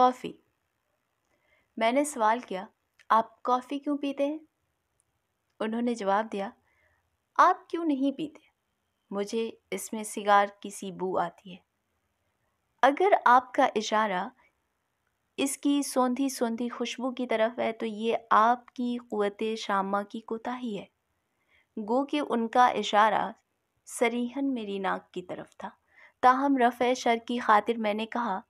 coffee मैंने सवाल किया आप कॉफ़ी क्यों पीते हैं उन्होंने जवाब दिया आप क्यों नहीं पीते मुझे इसमें सिगार की सी बू आती है अगर आपका इशारा इसकी सौंधी सौंधी खुशबू की तरफ है तो ये आपकी क़वत शामा की कोताही है गो कि उनका इशारा सरीहन मेरी नाक की तरफ था ताहम रफ़ शर की खातिर मैंने कहा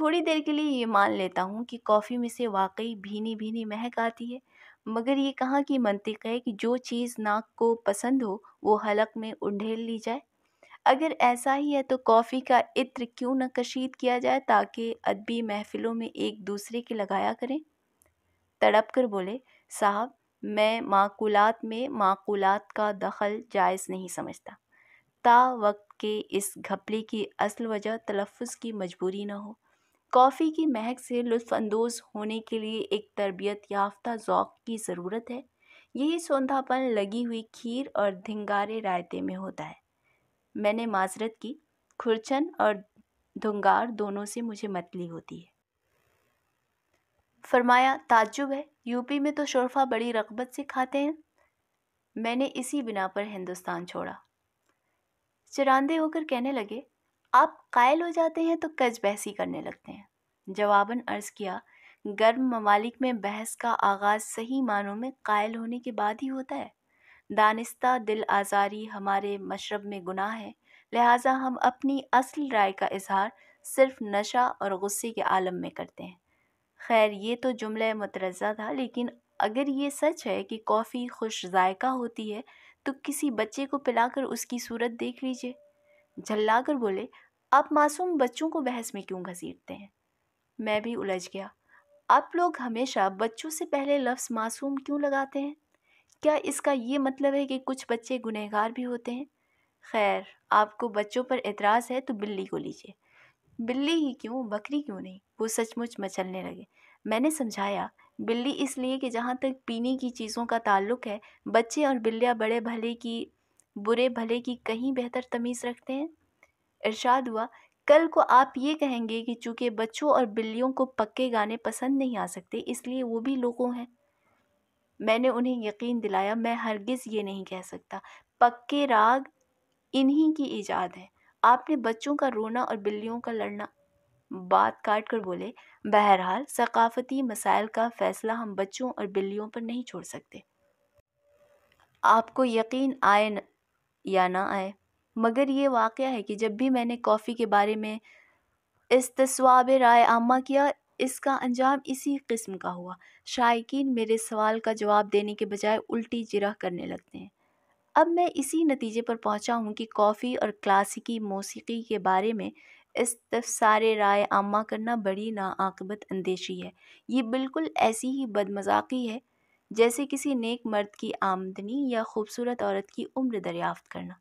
थोड़ी देर के लिए ये मान लेता हूँ कि कॉफ़ी में से वाकई भीनी भीनी महक आती है मगर ये कहाँ की मंतिक है कि जो चीज़ नाक को पसंद हो वो हलक में उंडेल ली जाए अगर ऐसा ही है तो कॉफ़ी का इत्र क्यों न कशीद किया जाए ताकि अदबी महफिलों में एक दूसरे के लगाया करें तड़प कर बोले साहब मैं माकूलात में माकूलात का दखल जायज़ नहीं समझता ता वक्त के इस घपले की असल वजह तलफ़ की मजबूरी न हो कॉफ़ी की महक से लुफानंदोज होने के लिए एक तरबियत याफ्ता ज़ौक की ज़रूरत है यही सौंधापन लगी हुई खीर और धिंगारे रायते में होता है मैंने माजरत की खुरचन और धुंगार दोनों से मुझे मतली होती है फरमाया ताजुब है यूपी में तो शोरफा बड़ी रगबत से खाते हैं मैंने इसी बिना पर हिंदुस्तान छोड़ा चिरानदे होकर कहने लगे आप कायल हो जाते हैं तो कज बहसी करने लगते हैं जवाबन अर्ज़ किया गर्म ममालिक में बहस का आगाज़ सही मानों में कायल होने के बाद ही होता है दानिस्ता दिल आज़ारी हमारे मशरब में गुनाह है लिहाजा हम अपनी असल राय का इजहार सिर्फ नशा और गुस्से के आलम में करते हैं खैर ये तो जुमला मतरज़ा था लेकिन अगर ये सच है कि कॉफ़ी खुश जायका होती है तो किसी बच्चे को पिलाकर उसकी सूरत देख लीजिए झल्लाकर बोले आप मासूम बच्चों को बहस में क्यों घसीटते हैं मैं भी उलझ गया आप लोग हमेशा बच्चों से पहले लफ्ज़ मासूम क्यों लगाते हैं क्या इसका ये मतलब है कि कुछ बच्चे गुनहगार भी होते हैं खैर आपको बच्चों पर एतराज़ है तो बिल्ली को लीजिए बिल्ली ही क्यों बकरी क्यों नहीं वो सचमुच मचलने लगे मैंने समझाया बिल्ली इसलिए कि जहाँ तक पीने की चीज़ों का ताल्लुक है बच्चे और बिल्लियाँ बड़े भले की बुरे भले की कहीं बेहतर तमीज़ रखते हैं इरशाद हुआ कल को आप ये कहेंगे कि चूँकि बच्चों और बिल्लियों को पक्के गाने पसंद नहीं आ सकते इसलिए वो भी लोगों हैं मैंने उन्हें यकीन दिलाया मैं हरगिज़ ये नहीं कह सकता पक्के राग इन्हीं की ईजाद है आपने बच्चों का रोना और बिल्लियों का लड़ना बात काट कर बोले बहरहाल सकाफती मसाइल का फ़ैसला हम बच्चों और बिल्लियों पर नहीं छोड़ सकते आपको यकीन आए न, या ना आए मगर ये वाक़ है कि जब भी मैंने कॉफ़ी के बारे में तस्वाब राय आमा किया इसका अंजाम इसी किस्म का हुआ शायकीन मेरे सवाल का जवाब देने के बजाय उल्टी जिरह करने लगते हैं अब मैं इसी नतीजे पर पहुंचा हूं कि कॉफ़ी और क्लासिकी मौसीकी के बारे में इस सारे राय आमा करना बड़ी नाकबत अंदेशी है ये बिल्कुल ऐसी ही बदमजाकी है जैसे किसी नेक मर्द की आमदनी या खूबसूरत औरत की उम्र दरियाफ्त करना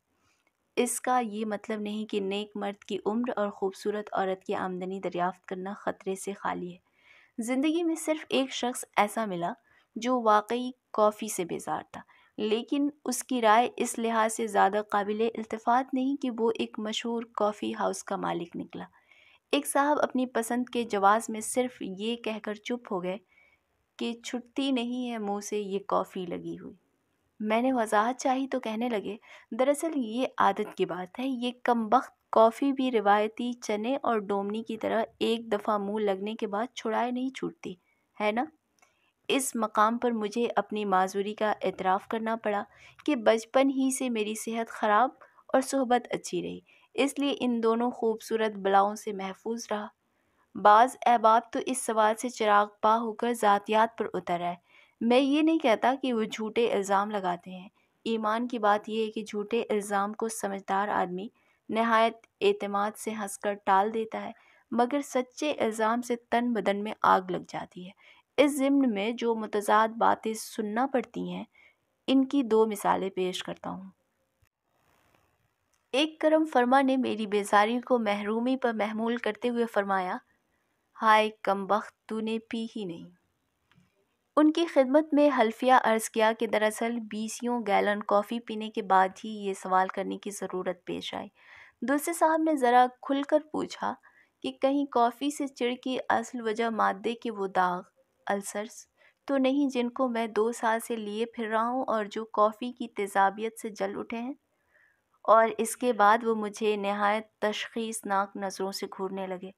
इसका ये मतलब नहीं कि नेक मर्द की उम्र और ख़ूबसूरत औरत की आमदनी दरियाफ्त करना ख़तरे से खाली है ज़िंदगी में सिर्फ एक शख्स ऐसा मिला जो वाकई कॉफ़ी से बेजार था लेकिन उसकी राय इस लिहाज से ज़्यादा काबिल इल्तफ़ात नहीं कि वो एक मशहूर कॉफ़ी हाउस का मालिक निकला एक साहब अपनी पसंद के जवाब में सिर्फ ये कहकर चुप हो गए कि छुट्टी नहीं है मुँह से ये कॉफ़ी लगी हुई मैंने वज़ाहत चाही तो कहने लगे दरअसल ये आदत की बात है ये कम वक्त कॉफ़ी भी रिवायती चने और डोमनी की तरह एक दफ़ा मुंह लगने के बाद छुड़ाए नहीं छूटती है ना इस मकाम पर मुझे अपनी माजूरी का एतराफ़ करना पड़ा कि बचपन ही से मेरी सेहत ख़राब और सहबत अच्छी रही इसलिए इन दोनों खूबसूरत बलाओं से महफूज रहा बाज़ अहबाब तो इस सवाल से चिराग पा होकर ज़ातियात पर उतर आए मैं ये नहीं कहता कि वो झूठे इल्ज़ाम लगाते हैं ईमान की बात यह है कि झूठे इल्ज़ाम को समझदार आदमी नहायत एतमाद से हंसकर टाल देता है मगर सच्चे इल्ज़ाम से तन बदन में आग लग जाती है इस ज़िम्न में जो मतजाद बातें सुनना पड़ती हैं इनकी दो मिसालें पेश करता हूँ एक करम फरमा ने मेरी बेजारी को महरूमी पर महमूल करते हुए फरमाया हाय कम वक्त तूने पी ही नहीं उनकी खिदमत में हल्फिया अर्ज़ किया कि दरअसल बीसियों गैलन कॉफ़ी पीने के बाद ही ये सवाल करने की ज़रूरत पेश आई दूसरे साहब ने ज़रा खुलकर पूछा कि कहीं कॉफ़ी से चिड़ की असल वजह मादे के वो दाग अल्सर्स तो नहीं जिनको मैं दो साल से लिए फिर रहा हूँ और जो कॉफ़ी की तेजाबियत से जल उठे हैं और इसके बाद वो मुझे नहायत तशखीसनाक नज़रों से घूरने लगे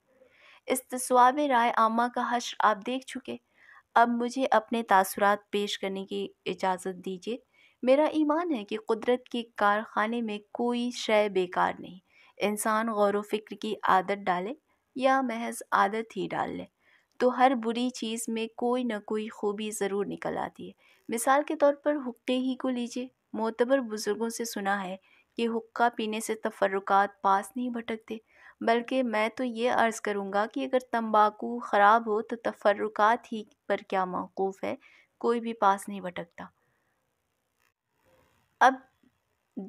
इस तस्वाब राय आमा का हश आप देख चुके अब मुझे अपने तासुरात पेश करने की इजाज़त दीजिए मेरा ईमान है कि कुदरत के कारखाने में कोई शय बेकार नहीं इंसान गौर फिक्र की आदत डाले या महज आदत ही डाल ले तो हर बुरी चीज़ में कोई ना कोई खूबी ज़रूर निकल आती है मिसाल के तौर पर हुक्के ही को लीजिए मोतबर बुज़ुर्गों से सुना है कि हुक्का पीने से तफरुकात तो पास नहीं भटकते बल्कि मैं तो ये अर्ज़ करूँगा कि अगर तम्बाकू ख़राब हो तो तफरुक ही पर क्या मौकूफ़ है कोई भी पास नहीं भटकता अब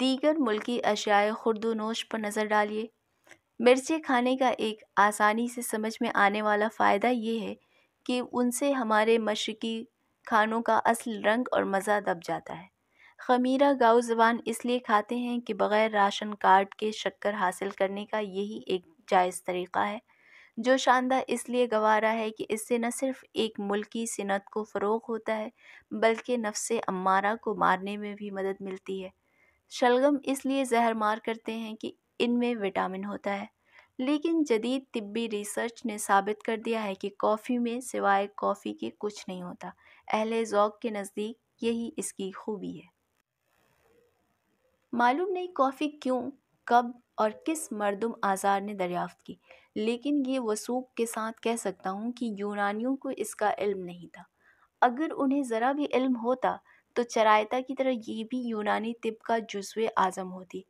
दीगर मुल्की अशाए खुर्दनोश पर नज़र डालिए मिर्चें खाने का एक आसानी से समझ में आने वाला फ़ायदा ये है कि उनसे हमारे मशरक़ी खानों का असल रंग और मज़ा दब जाता है ख़मीरा ज़बान इसलिए खाते हैं कि बग़ैर राशन कार्ड के शक्कर हासिल करने का यही एक जायज़ तरीक़ा है जो शानदार इसलिए गवारा है कि इससे न सिर्फ एक मुल्की सनत को फ़रोग़ होता है बल्कि नफ्स अम्मारा को मारने में भी मदद मिलती है शलगम इसलिए जहर मार करते हैं कि इनमें विटामिन होता है लेकिन जदीद तिब्बी रिसर्च ने साबित कर दिया है कि कॉफ़ी में सिवाय कॉफ़ी के कुछ नहीं होता अहल ओक़ के नज़दीक यही इसकी खूबी है मालूम नहीं कॉफ़ी क्यों कब और किस मरदम आज़ार ने दरियाफ़्त की लेकिन ये वसूख के साथ कह सकता हूँ कि यूनानियों को इसका इल्म नहीं था अगर उन्हें ज़रा भी इल्म होता तो चरायता की तरह ये भी यूनानी तिब का जज्व आज़म होती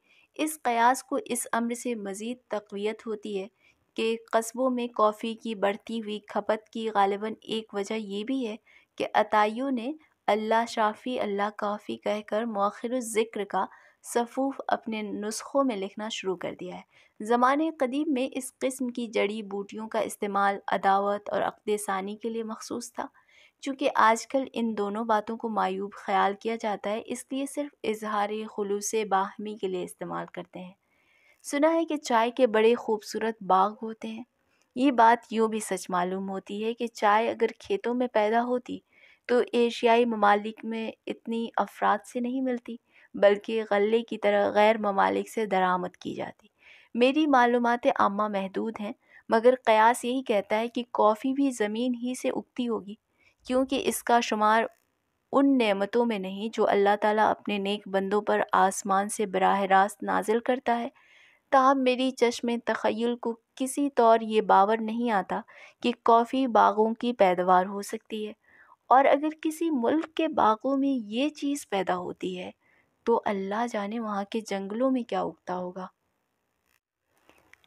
इस कयास को इस अम्र से मज़ीद तकवीत होती है कि कस्बों में कॉफ़ी की बढ़ती हुई खपत की गालिबा एक वजह यह भी है कि अताइयों ने अल्लाह शाफ़ी अल्लाह काफ़ी कहकर मौखर ज़िक्र का सफ़ूफ़ अपने नुस्ख़ों में लिखना शुरू कर दिया है ज़माने कदीम में इस किस्म की जड़ी बूटियों का इस्तेमाल अदावत और अकदसानी के लिए मखसूस था चूँकि आजकल इन दोनों बातों को मायूब ख्याल किया जाता है इसलिए सिर्फ इजहार खलूस बाहमी के लिए इस्तेमाल करते हैं सुना है कि चाय के बड़े खूबसूरत बाग होते हैं ये बात यूँ भी सच मालूम होती है कि चाय अगर खेतों में पैदा होती तो एशियाई ममालिक में इतनी अफराद से नहीं मिलती बल्कि गल्ले की तरह गैर ममालिक से दरामद की जाती मेरी मालूम आमा महदूद हैं मगर क़यास यही कहता है कि कॉफ़ी भी ज़मीन ही से उगती होगी क्योंकि इसका शुमार उन नेमतों में नहीं जो अल्लाह ताला अपने नेक बंदों पर आसमान से बरह रास्त नाजिल करता है ताहम मेरी चश्म तखयल को किसी तौर ये बावर नहीं आता कि कॉफ़ी बागों की पैदावार हो सकती है और अगर किसी मुल्क के बागों में ये चीज़ पैदा होती है तो अल्लाह जाने वहाँ के जंगलों में क्या उगता होगा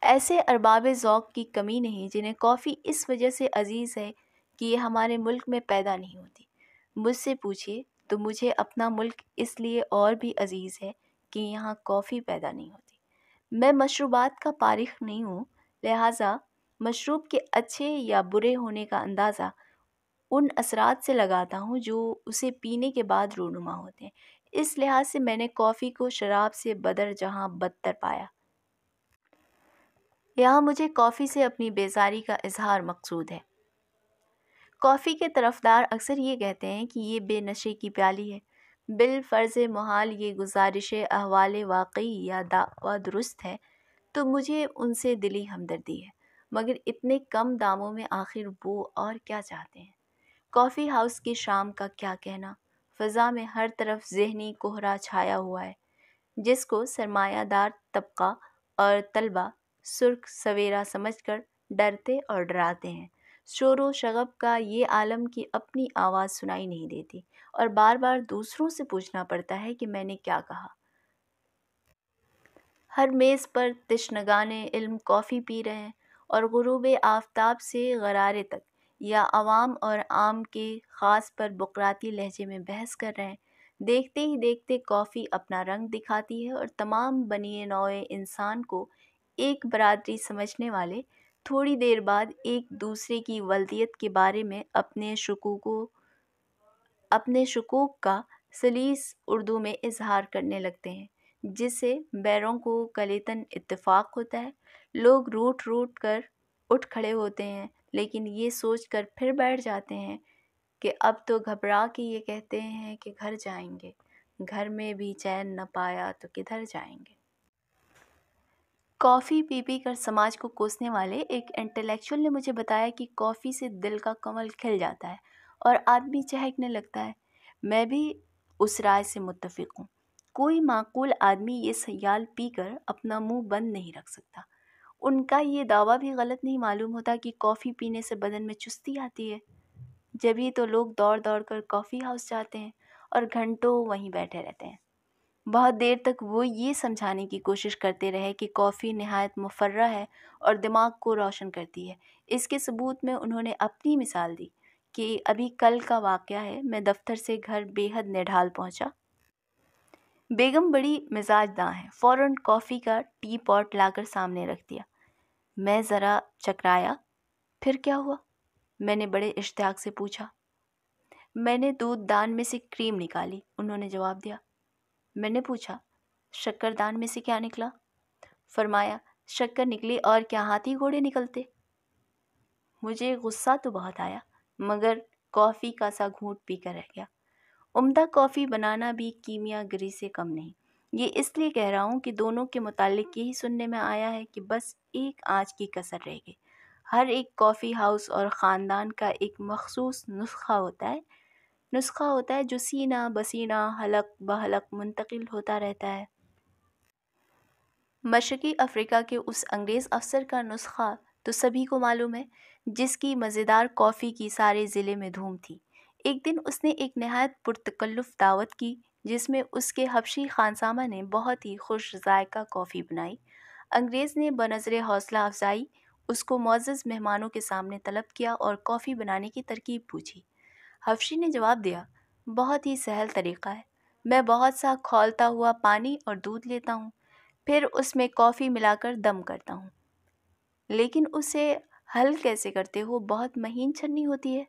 ऐसे अरबाब ज़ौक़ की कमी नहीं जिन्हें कॉफ़ी इस वजह से अजीज़ है कि ये हमारे मुल्क में पैदा नहीं होती मुझसे पूछिए तो मुझे अपना मुल्क इसलिए और भी अजीज़ है कि यहाँ कॉफ़ी पैदा नहीं होती मैं मशरूबात का पारिख नहीं हूँ लिहाजा मशरूब के अच्छे या बुरे होने का अंदाज़ा उन असरात से लगाता हूँ जो उसे पीने के बाद रूनुमा होते हैं इस लिहाज से मैंने कॉफ़ी को शराब से बदर जहाँ बदतर पाया यहाँ मुझे कॉफ़ी से अपनी बेजारी का इजहार मकसूद है कॉफ़ी के तरफदार अक्सर ये कहते हैं कि ये बेनशे की प्याली है बिल फर्ज महाल ये गुजारिश अहवाल वाकई या दावा दुरुस्त है तो मुझे उनसे दिली हमदर्दी है मगर इतने कम दामों में आखिर वो और क्या चाहते हैं कॉफ़ी हाउस की शाम का क्या कहना फ़िज़ा में हर तरफ ज़हनी कोहरा छाया हुआ है जिसको सरमायादार तबका और तलबा सुर्ख सवेरा समझकर डरते और डराते हैं शोर व शगब का ये आलम की अपनी आवाज़ सुनाई नहीं देती और बार बार दूसरों से पूछना पड़ता है कि मैंने क्या कहा हर मेज़ पर तिशनगान इल्म कॉफ़ी पी रहे हैं और गुरूब आफ्ताब से गरारे तक या आवाम और आम के ख़ास पर बकराती लहजे में बहस कर रहे हैं देखते ही देखते कॉफ़ी अपना रंग दिखाती है और तमाम बनिए नौए इंसान को एक बरदरी समझने वाले थोड़ी देर बाद एक दूसरे की वलदियत के बारे में अपने शकूकों अपने शकूक का सलीस उर्दू में इजहार करने लगते हैं जिससे बैरों को कलेतन इतफ़ाक़ होता है लोग रूट रूट कर उठ खड़े होते हैं लेकिन ये सोच कर फिर बैठ जाते हैं कि अब तो घबरा के ये कहते हैं कि घर जाएंगे घर में भी चैन न पाया तो किधर जाएंगे कॉफ़ी पी पी कर समाज को कोसने वाले एक इंटेलेक्चुअल ने मुझे बताया कि कॉफ़ी से दिल का कमल खिल जाता है और आदमी चहकने लगता है मैं भी उस राय से मुतफ़ हूँ कोई माकूल आदमी ये सयाल पी कर अपना मुंह बंद नहीं रख सकता उनका ये दावा भी गलत नहीं मालूम होता कि कॉफ़ी पीने से बदन में चुस्ती आती है जब ये तो लोग दौड़ दौड़ कर कॉफ़ी हाउस जाते हैं और घंटों वहीं बैठे रहते हैं बहुत देर तक वो ये समझाने की कोशिश करते रहे कि कॉफ़ी नहायत मुफर्रा है और दिमाग को रोशन करती है इसके सबूत में उन्होंने अपनी मिसाल दी कि अभी कल का वाक़ है मैं दफ्तर से घर बेहद निढाल पहुंचा बेगम बड़ी मिजाजदा हैं फ़ौर कॉफ़ी का टी पॉट लाकर सामने रख दिया मैं ज़रा चकराया फिर क्या हुआ मैंने बड़े इश्तियाक से पूछा मैंने दूध दान में से क्रीम निकाली उन्होंने जवाब दिया मैंने पूछा शक्कर दान में से क्या निकला फरमाया शक्कर निकली और क्या हाथी घोड़े निकलते मुझे गुस्सा तो बहुत आया मगर कॉफ़ी का सा घूंट पीकर रह गया उम्दा कॉफ़ी बनाना भी कीमिया गिरी से कम नहीं ये इसलिए कह रहा हूँ कि दोनों के मुतालिक यही सुनने में आया है कि बस एक आँच की कसर रह गई हर एक कॉफ़ी हाउस और ख़ानदान का एक मखसूस नुस्खा होता है नुस्खा होता है जो सीना बसीना हलक बहलक मुंतकिल होता रहता है मशरक़ी अफ्रीका के उस अंग्रेज़ अफसर का नुस्खा तो सभी को मालूम है जिसकी मज़ेदार कॉफ़ी की सारे ज़िले में धूम थी एक दिन उसने एक नहायत पुरतकल्लुफ़ दावत की जिसमें उसके हबशी खानसामा ने बहुत ही खुश जायका कॉफ़ी बनाई अंग्रेज़ ने बनज़र हौसला अफजाई उसको मोज़ मेहमानों के सामने तलब किया और कॉफ़ी बनाने की तरकीब पूछी हफशी ने जवाब दिया बहुत ही सहल तरीक़ा है मैं बहुत सा खोलता हुआ पानी और दूध लेता हूँ फिर उसमें कॉफ़ी मिलाकर दम करता हूँ लेकिन उसे हल कैसे करते हो बहुत महीन छन्नी होती है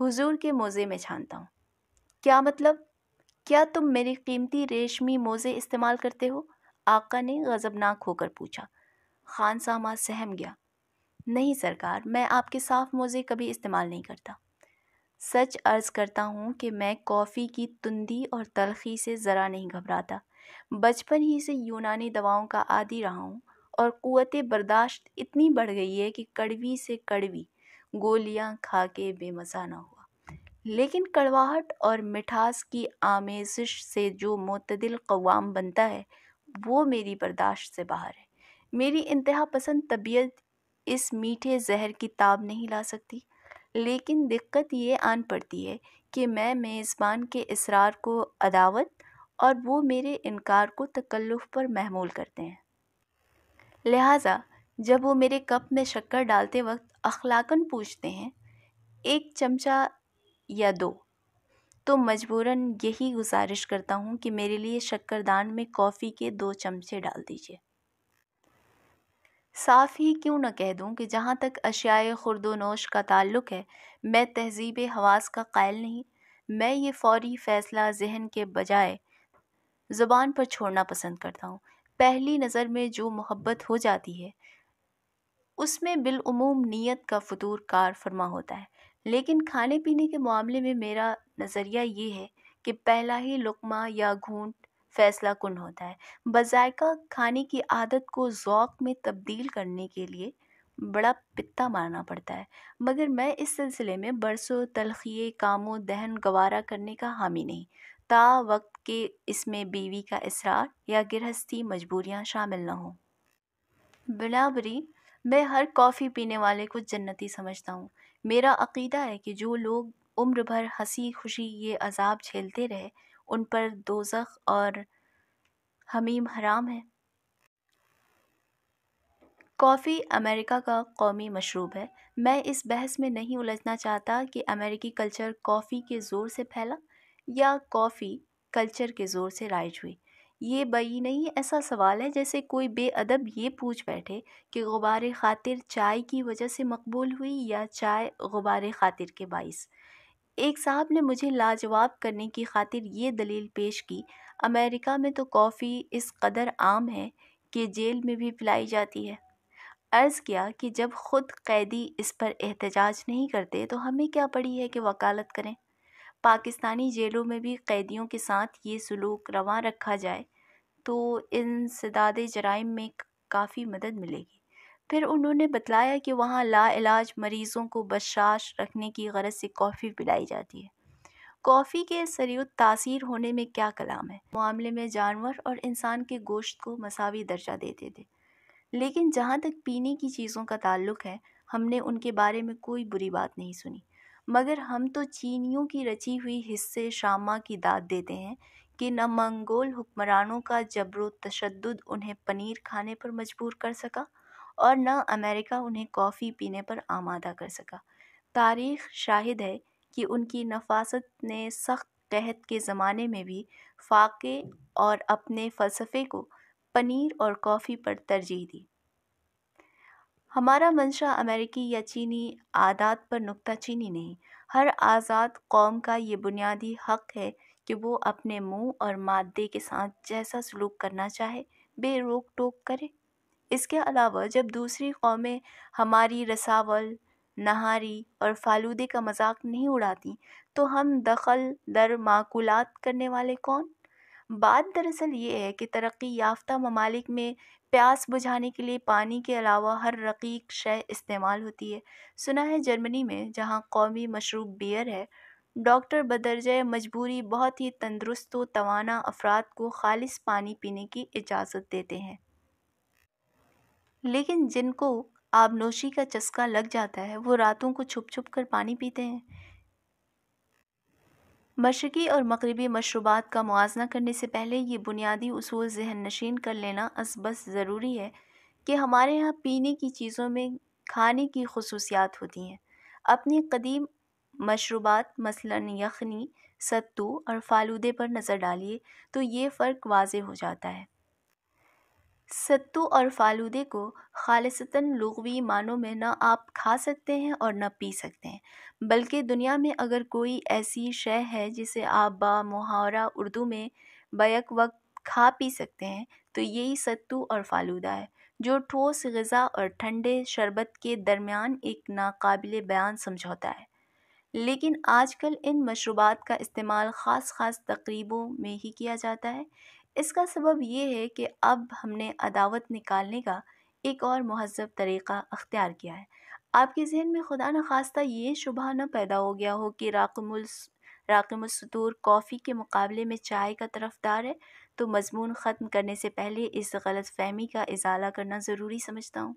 हुजूर के मोज़े में छानता हूँ क्या मतलब क्या तुम मेरे कीमती रेशमी मोज़े इस्तेमाल करते हो आका ने गज़बनाक होकर पूछा खान सामा सहम गया नहीं सरकार मैं आपके साफ मोज़े कभी इस्तेमाल नहीं करता सच अर्ज़ करता हूँ कि मैं कॉफ़ी की तुंदी और तलखी से ज़रा नहीं घबराता बचपन ही से यूनानी दवाओं का आदि रहा हूँ और क़वत बर्दाश्त इतनी बढ़ गई है कि कड़वी से कड़वी गोलियाँ खा के बेमज़ा ना हुआ लेकिन कड़वाहट और मिठास की आमेज़िश से जो मतदिल क़वाम बनता है वो मेरी बर्दाश्त से बाहर है मेरी इंतहा पसंद तबीयत इस मीठे जहर की ताब नहीं ला सकती लेकिन दिक्कत ये आन पड़ती है कि मैं मेज़बान के इसरार को अदावत और वो मेरे इनकार को तकल्लुफ़ पर महमूल करते हैं लिहाजा जब वो मेरे कप में शक्कर डालते वक्त अखलाकन पूछते हैं एक चमचा या दो तो मजबूरन यही गुज़ारिश करता हूँ कि मेरे लिए शक्करदान में कॉफ़ी के दो चमचे डाल दीजिए साफ ही क्यों न कह दूँ कि जहाँ तक अशियाए खुरदोनोश का ताल्लुक है मैं तहजीब हवास का कायल नहीं मैं ये फौरी फ़ैसला जहन के बजाय ज़ुबान पर छोड़ना पसंद करता हूँ पहली नज़र में जो मोहब्बत हो जाती है उसमें बिलूम नीयत का फतूर कार फरमा होता है लेकिन खाने पीने के मामले में मेरा नज़रिया ये है कि पहला ही लुकमा या घूंट फ़ैसला कुन होता है बजायका खाने की आदत को ओक़ में तब्दील करने के लिए बड़ा पिता मारना पड़ता है मगर मैं इस सिलसिले में बरसों तलखिए कामों दहन गवारा करने का हामी नहीं ता वक्त के इसमें बीवी का इसरार या गृहस्थी मजबूरियाँ शामिल न हों बिलाबरी मैं हर कॉफ़ी पीने वाले को जन्नती समझता हूँ मेरा अक़ीदा है कि जो लोग उम्र भर हंसी खुशी ये अज़ाब झेलते रहे उन पर दोजख और हमीम हराम है कॉफ़ी अमेरिका का कौमी मशरूब है मैं इस बहस में नहीं उलझना चाहता कि अमेरिकी कल्चर कॉफ़ी के ज़ोर से फैला या कॉफ़ी कल्चर के ज़ोर से राइज हुई ये बई नहीं ऐसा सवाल है जैसे कोई बेअदब ये पूछ बैठे कि गुबार खातिर चाय की वजह से मकबूल हुई या चाय गुबार खातिर के बाइस एक साहब ने मुझे लाजवाब करने की खातिर ये दलील पेश की अमेरिका में तो कॉफ़ी इस कदर आम है कि जेल में भी पिलाई जाती है अर्ज़ किया कि जब ख़ुद कैदी इस पर एहतजाज नहीं करते तो हमें क्या पड़ी है कि वकालत करें पाकिस्तानी जेलों में भी कैदियों के साथ ये सलूक रवा रखा जाए तो इन सदाद जराइम में काफ़ी मदद मिलेगी फिर उन्होंने बतलाया कि वहाँ लाइलाज मरीज़ों को बशाश रखने की गरज से कॉफ़ी पिलाई जाती है कॉफ़ी के सरयुद तासीर होने में क्या कलाम है मामले में जानवर और इंसान के गोश्त को मसावी दर्जा देते थे लेकिन जहाँ तक पीने की चीज़ों का ताल्लुक है हमने उनके बारे में कोई बुरी बात नहीं सुनी मगर हम तो चीनियों की रची हुई हिस्से शामा की दाद देते हैं कि न मंगोल हुक्मरानों का जबर तशद उन्हें पनीर खाने पर मजबूर कर सका और न अमेरिका उन्हें कॉफ़ी पीने पर आमादा कर सका तारीख शाहिद है कि उनकी नफासत ने सख्त तहत के ज़माने में भी फाके और अपने फ़लसफ़े को पनीर और कॉफ़ी पर तरजीह दी हमारा मंशा अमेरिकी या चीनी आदात पर चीनी नहीं हर आज़ाद कौम का ये बुनियादी हक है कि वो अपने मुंह और मादे के साथ जैसा सलूक करना चाहे बे रोक टोक करे इसके अलावा जब दूसरी कौमें हमारी रसावल नहारी और फालूदे का मजाक नहीं उड़ाती तो हम दखल दर माकूलात करने वाले कौन बात दरअसल ये है कि तरक्की याफ्ता ममालिक में प्यास बुझाने के लिए पानी के अलावा हर रकीक शय इस्तेमाल होती है सुना है जर्मनी में जहाँ कौमी मशरूब बियर है डॉक्टर बदरजः मजबूरी बहुत ही तंदरुस्त तवाना अफराद को ख़ालिश पानी पीने की इजाज़त देते हैं लेकिन जिनको आबनोशी का चस्का लग जाता है वो रातों को छुप छुप कर पानी पीते हैं मशरक़ी और मगरबी मशरूबात का मुजना करने से पहले ये बुनियादी असूल जहन नशीन कर लेना असबस ज़रूरी है कि हमारे यहाँ पीने की चीज़ों में खाने की खसूसियात होती हैं अपनी कदीम मशरूबात मसलन यखनी सत्तू और फ़ालूदे पर नज़र डालिए तो ये फ़र्क वाज़ हो जाता है सत्तू और फालूदे को खालसता लुगवी मानों में ना आप खा सकते हैं और ना पी सकते हैं बल्कि दुनिया में अगर कोई ऐसी शह है जिसे आप बा मुहावरा उर्दू में बैक वक्त खा पी सकते हैं तो यही सत्तू और फालूदा है जो ठोस गज़ा और ठंडे शरबत के दरमियान एक नाकबिल बयान समझौता है लेकिन आजकल इन मशरूबात का इस्तेमाल ख़ास ख़ास तकरीबों में ही किया जाता है इसका सबब यह है कि अब हमने अदावत निकालने का एक और महजब तरीक़ा अख्तियार किया है आपके जहन में खुदा न खास्ता ये शुबा न पैदा हो गया हो कि राकमुल सतूर कॉफ़ी के मुकाबले में चाय का तरफदार है तो मजमून ख़त्म करने से पहले इस गलत फहमी का इजाला करना ज़रूरी समझता हूँ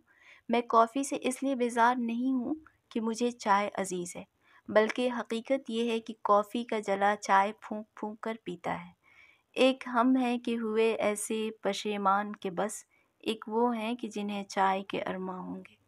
मैं कॉफ़ी से इसलिए बेजार नहीं हूँ कि मुझे चाय अजीज़ है बल्कि हकीकत यह है कि कॉफ़ी का जला चाय फूँक फूँक कर पीता है एक हम हैं कि हुए ऐसे पशेमान के बस एक वो हैं कि जिन्हें चाय के अरमा होंगे